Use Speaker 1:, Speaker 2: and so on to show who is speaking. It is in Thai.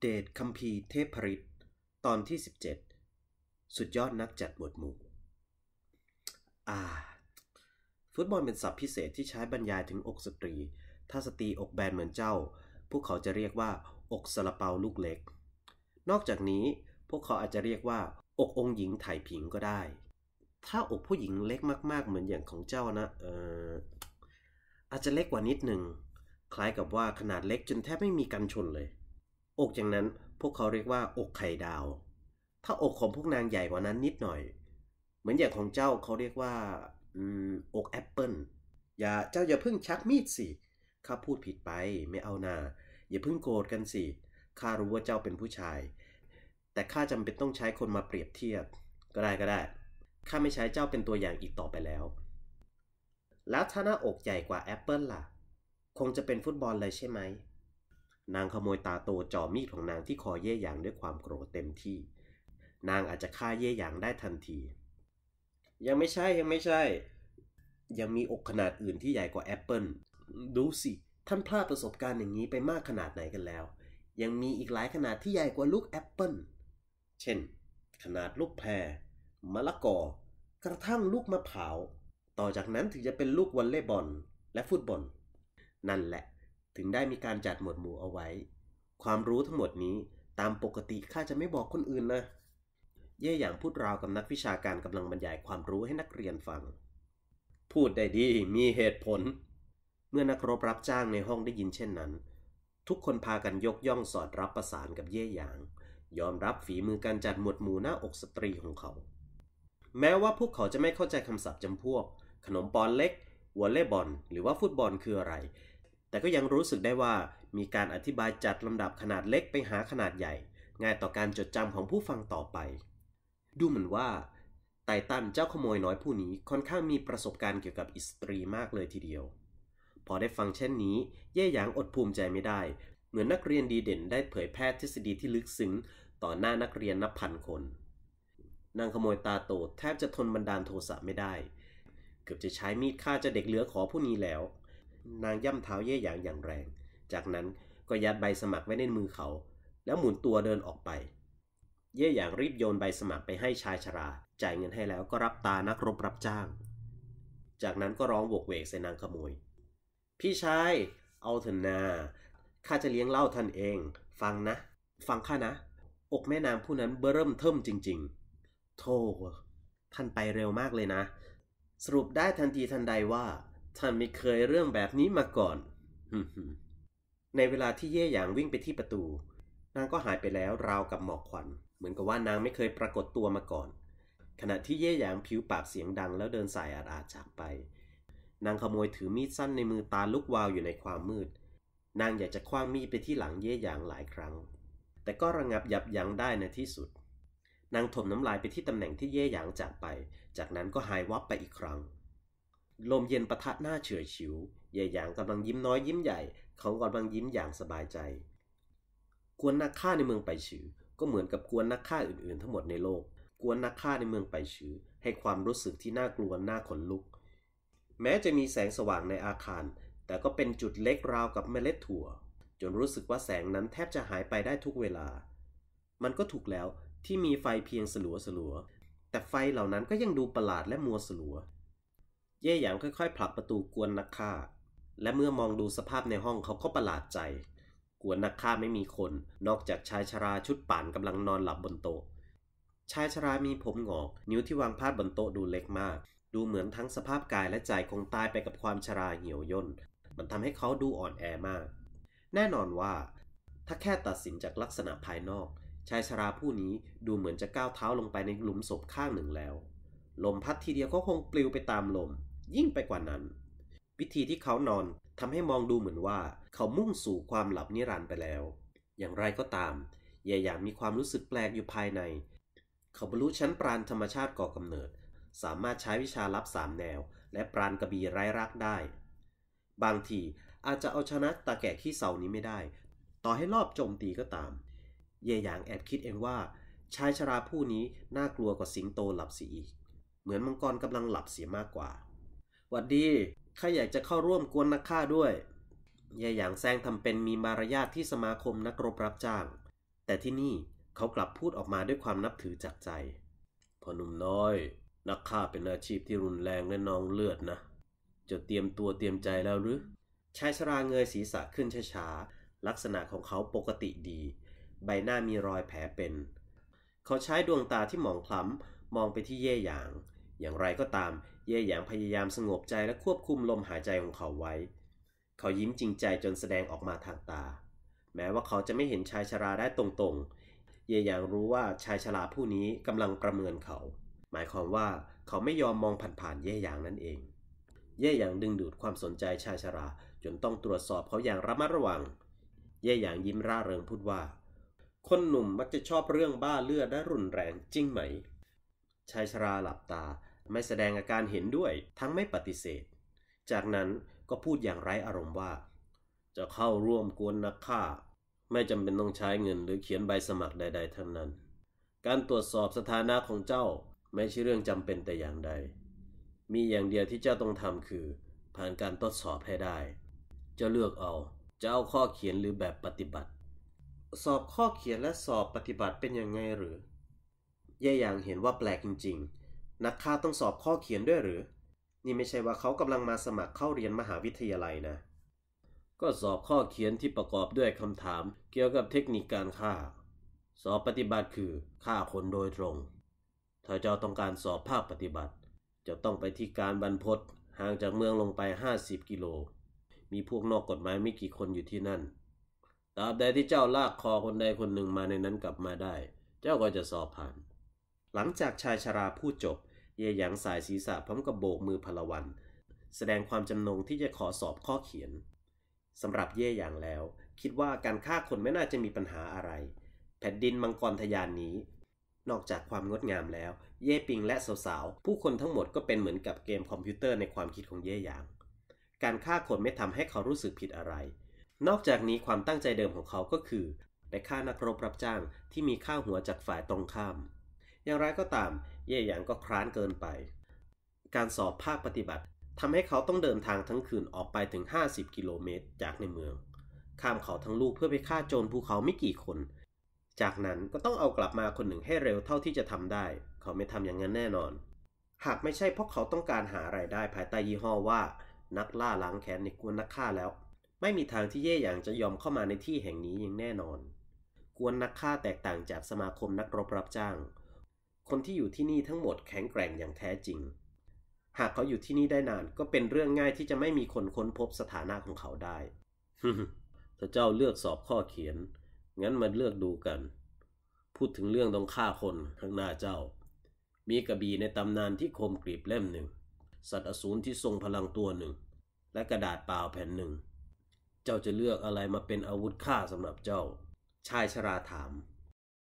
Speaker 1: เดชคัมภีร์เทพริตตอนที่ 17 สุดยอดนักจัดบทหมู่อ่า ฟุตบอลเป็นศัพท์พิเศษที่ใช้บรรยายถึงอกสตรี ถ้าสตรีอกแบนเหมือนเจ้า พวกเขาจะเรียกว่าอกสละเปาลูกเล็ก นอกจากนี้พวกเขาอาจจะเรียกว่า อกองหญิงไถ่ผิงก็ได้ ถ้าอกผู้หญิงเล็กมากๆเหมือนอย่างของเจ้านะเอออาจจะเล็กกว่านิดหนึ่งคล้ายกับว่าขนาดเล็กจนแทบไม่มีกันชนเลยอกอย่างนั้นพวกเขาเรียกว่า อกไข่ดาว ถ้าอกของพวกนางใหญ่กว่านั้นนิดหน่อย เหมือนอย่างของเจ้าเขาเรียกว่าอกแอปเปิลอย่าเจ้าอย่าเพิ่งชักมีดสิข้าพูดผิดไป ไม่เอานาอย่าเพิ่งโกรธกันสิข้ารู้ว่าเจ้าเป็นผู้ชาย แต่ข้าจำเป็นต้องใช้คนมาเปรียบเทียบ ก็ได้ก็ได้ข้าไม่ใช้เจ้าเป็นตัวอย่างอีกต่อไปแล้ว แล้วถ้าหน้าอกใหญ่กว่าแอปเปิลล่ะ คงจะเป็นฟุตบอลเลยใช่ไหมนางขโมยตาโตจ่อมีดของนางที่คอเย่หยางด้วยความโกรธเต็มที่ นางอาจจะฆ่าเย่หยางได้ทันที ยังไม่ใช่ยังไม่ใช่ ยังมีอกขนาดอื่นที่ใหญ่กว่าแอปเปิลดูสิท่านพลาดประสบการณ์อย่างนี้ไปมากขนาดไหนกันแล้ว ยังมีอีกหลายขนาดที่ใหญ่กว่าลูกแอปเปิลเช่น ขนาดลูกแพรมะละกอกระทั่งลูกมะพร้าวต่อจากนั้นถึงจะเป็นลูกวอลเลย์บอลและฟุตบอล นั่นแหละถึงได้มีการจัดหมวดหมู่เอาไว้ ความรู้ทั้งหมดนี้ตามปกติข้าจะไม่บอกคนอื่นนะ เย่หยางพูดราวกับนักวิชาการกำลังบรรยายความรู้ให้นักเรียนฟัง พูดได้ดี มีเหตุผล เมื่อนักรบรับจ้างในห้องได้ยินเช่นนั้น ทุกคนพากันยกย่องสอดรับประสานกับเย่หยาง ยอมรับฝีมือการจัดหมวดหมู่หน้าอกสตรีของเขา แม้ว่าพวกเขาจะไม่เข้าใจคำศัพท์จำพวก ขนมปอนเล็ก วอลเล่บอล หรือว่าฟุตบอลคืออะไรแต่ก็ยังรู้สึกได้ว่ามีการอธิบายจัดลำดับขนาดเล็กไปหาขนาดใหญ่ ง่ายต่อการจดจำของผู้ฟังต่อไป ดูเหมือนว่าไททันเจ้าขโมยน้อยผู้นี้ค่อนข้างมีประสบการณ์เกี่ยวกับอิสตรีมากเลยทีเดียว พอได้ฟังเช่นนี้เย่หยางอดภูมิใจไม่ได้ เหมือนนักเรียนดีเด่นได้เผยแพร่ทฤษฎีที่ลึกซึ้งต่อหน้านักเรียนนับพันคน นางขโมยตาโตแทบจะทนบันดาลโทสะไม่ได้ เกือบจะใช้มีดฆ่าเจ้าเด็กเหลือขอผู้นี้แล้วนางย่ำเท้าเย่หยางอย่างแรง จากนั้นก็ยัดใบสมัครไว้ในมือเขา แล้วหมุนตัวเดินออกไป เย่หยางรีบโยนใบสมัครไปให้ชายชรา จ่ายเงินให้แล้วก็รับตานักรบรับจ้าง จากนั้นก็ร้องโวกเวกใส่นางขโมย พี่ชาย เอาเถอะนาข้าจะเลี้ยงเล่าท่านเอง ฟังนะ ฟังข้านะ อกแม่นางผู้นั้นเบิ่มเทิมจริง ๆโธ่ท่านไปเร็วมากเลยนะ สรุปได้ทันทีทันใดว่าท่านไม่เคยเรื่องแบบนี้มาก่อน ในเวลาที่เย่หยางวิ่งไปที่ประตู นางก็หายไปแล้วราวกับหมอกควันเหมือนกับว่านางไม่เคยปรากฏตัวมาก่อน ขณะที่เย่หยางผิวปากเสียงดังแล้วเดินสายอาดอาดจากไป นางขโมยถือมีดสั้นในมือตาลุกวาวอยู่ในความมืด นางอยากจะคว้างมีดไปที่หลังเย่หยางหลายครั้ง แต่ก็ระงับยับยั้งได้ในที่สุด นางถมน้ำลายไปที่ตำแหน่งที่เย่หยางจากไป จากนั้นก็หายวับไปอีกครั้งลมเย็นปะทะหน้าเฉื่อยฉิวาย่หยางกำลังยิ้มน้อยยิ้มใหญ่ เขากำลังยิ้มอย่างสบายใจ กวนนักฆ่าในเมืองไปชือ ก็เหมือนกับกวนนักฆ่าอื่นๆ ทั้งหมดในโลก กวนนักฆ่าในเมืองไปชือ ให้ความรู้สึกที่น่ากลัวน่าขนลุก แม้จะมีแสงสว่างในอาคาร แต่ก็เป็นจุดเล็กราวกับเมล็ดถั่ว จนรู้สึกว่าแสงนั้นแทบจะหายไปได้ทุกเวลา มันก็ถูกแล้วที่มีไฟเพียงสลัวสลัวแต่ไฟเหล่านั้นก็ยังดูประหลาดและมัวสลัวเย่หยางค่อย ๆ ผลักประตูกวนนักฆ่า และเมื่อมองดูสภาพในห้องเขาก็ประหลาดใจ กวนนักฆ่าไม่มีคน นอกจากชายชราชุดป่าน กำลังนอนหลับบนโต๊ะ ชายชรา มีผมหงอก นิ้วที่วางพาดบนโต๊ะดูเล็กมาก ดูเหมือนทั้งสภาพกายและใจคงตายไปกับความชราเหี่ยว ย่น มันทำให้เขาดูอ่อนแอมาก แน่นอนว่า ถ้าแค่ตัดสินจากลักษณะภายนอก ชายชราผู้นี้ดูเหมือนจะก้าวเท้าลงไปในหลุมศพข้างหนึ่งแล้ว ลมพัดทีเดียวก็คงปลิวไปตามลมยิ่งไปกว่านั้นวิธีที่เขานอนทำให้มองดูเหมือนว่า เขามุ่งสู่ความหลับนิรันดร์ไปแล้ว อย่างไรก็ตามยายามีความรู้สึกแปลกอยู่ภายใน เขาบรรลุชั้นปราณธรรมชาติก่อกำเนิด สามารถใช้วิชาลับสามแนว และปราณกระบี่ไร้รักได้ บางที อาจจะเอาชนะตาแก่ขี้เสานี้ไม่ได้ ต่อให้รอบโจมตีก็ตามเย่หยางแอบคิดเองว่า ชายชราผู้นี้น่ากลัวกว่าสิงโตหลับเสียอีก เหมือนมังกรกำลังหลับเสียมากกว่าหวัดดี ข้าอยากจะเข้าร่วมกวนนักฆ่าด้วยยายหยางแซงทำเป็นมีมารยาทที่สมาคมนักรบรับจ้าง แต่ที่นี่เขากลับพูดออกมาด้วยความนับถือจากใจ พอหนุ่มน้อย นักฆ่าเป็นอาชีพที่รุนแรงและนองเลือดนะจะเตรียมตัวเตรียมใจแล้วหรือ ชายชราเงยศีรษะขึ้นช้าๆ ลักษณะของเขาปกติดี ใบหน้ามีรอยแผลเป็น เขาใช้ดวงตาที่หมองคล้ำมองไปที่เย่หยาง อย่างไรก็ตามเย่หยางพยายามสงบใจและควบคุมลมหายใจของเขาไว้ เขายิ้มจริงใจจนแสดงออกมาทางตา แม้ว่าเขาจะไม่เห็นชายชราได้ตรงๆ เย่หยางรู้ว่าชายชราผู้นี้กำลังประเมินเขา หมายความว่าเขาไม่ยอมมองผ่านๆเย่หยางนั่นเอง เย่หยางดึงดูดความสนใจชายชราจนต้องตรวจสอบเขาอย่างระมัดระวัง เย่หยางยิ้มร่าเริงพูดว่า คนหนุ่มมักจะชอบเรื่องบ้าเลือดและรุนแรงจริงไหม ชายชราหลับตาไม่แสดงอาการเห็นด้วย ทั้งไม่ปฏิเสธ จากนั้นก็พูดอย่างไร้อารมณ์ว่า จะเข้าร่วมกวนนักฆ่าไม่จำเป็นต้องใช้เงิน หรือเขียนใบสมัครใด ๆทั้งนั้น การตรวจสอบสถานะของเจ้าไม่ใช่เรื่องจำเป็นแต่อย่างใด มีอย่างเดียวที่เจ้าต้องทำคือ ผ่านการทดสอบให้ได้ จะเลือกเอาจะเอาข้อเขียนหรือแบบปฏิบัติ สอบข้อเขียนและสอบปฏิบัติเป็นยังไงหรือแย่อย่างเห็นว่าแปลกจริง ๆนักฆ่าต้องสอบข้อเขียนด้วยหรือ นี่ไม่ใช่ว่าเขากำลังมาสมัครเข้าเรียนมหาวิทยาลัยนะ ก็สอบข้อเขียนที่ประกอบด้วยคำถาม เกี่ยวกับเทคนิคการฆ่า สอบปฏิบัติคือฆ่าคนโดยตรง ถ้าเจ้าต้องการสอบภาคปฏิบัติ จะต้องไปที่การบรรพศห่างจากเมืองลงไป 50 กิโล มีพวกนอกกฎหมายไม่กี่คนอยู่ที่นั่น ตราบใดที่เจ้าลากคอคนใดคนหนึ่งมาในนั้นกลับมาได้ เจ้าก็จะสอบผ่าน หลังจากชายชราพูดจบเย่หยางสายศีรษะพร้อมกับโบกมือพลวัน แสดงความจำนงที่จะขอสอบข้อเขียนสำหรับเย่หยางแล้ว คิดว่าการฆ่าคนไม่น่าจะมีปัญหาอะไร แผ่นดินมังกรทยานนี้ นอกจากความงดงามแล้ว เย่ปิงและสาวๆผู้คนทั้งหมดก็เป็นเหมือนกับเกมคอมพิวเตอร์ในความคิดของเย่หยาง การฆ่าคนไม่ทำให้เขารู้สึกผิดอะไร นอกจากนี้ความตั้งใจเดิมของเขาก็คือ ได้ฆ่านักรบรับจ้างที่มีค่าหัวจากฝ่ายตรงข้ามอย่างไรก็ตาม เย่หยางก็คร้านเกินไป การสอบภาคปฏิบัติทำให้เขาต้องเดินทางทั้งคืนออกไปถึง 50 กิโลเมตร จากในเมือง ข้ามเขาทั้งลูกเพื่อไปฆ่าโจรภูเขาไม่กี่คน จากนั้นก็ต้องเอากลับมาคนหนึ่งให้เร็วเท่าที่จะทำได้ เขาไม่ทำอย่างนั้นแน่นอน หากไม่ใช่เพราะเขาต้องการหาไรายได้ภายใต้ยี่ห้อว่านักล่าล้างแค้นในกวนนักฆ่าแล้ว ไม่มีทางที่เย่หยางจะยอมเข้ามาในที่แห่งนี้อย่างแน่นอน กวนนักฆ่าแตกต่างจากสมาคมนักรบรับจ้างคนที่อยู่ที่นี่ทั้งหมดแข็งแกร่งอย่างแท้จริง หากเขาอยู่ที่นี่ได้นาน ก็เป็นเรื่องง่ายที่จะไม่มีคนค้นพบสถานะของเขาได้ถ้าเจ้าเลือกสอบข้อเขียน งั้นมาเลือกดูกัน พูดถึงเรื่องต้องฆ่าคนข้างหน้าเจ้า มีกระบี่ในตำนานที่คมกรีบเล่มหนึ่ง สัตว์อสูรที่ทรงพลังตัวหนึ่ง และกระดาษเปล่าแผ่นหนึ่ง เจ้าจะเลือกอะไรมาเป็นอาวุธฆ่าสำหรับเจ้า ชายชราถาม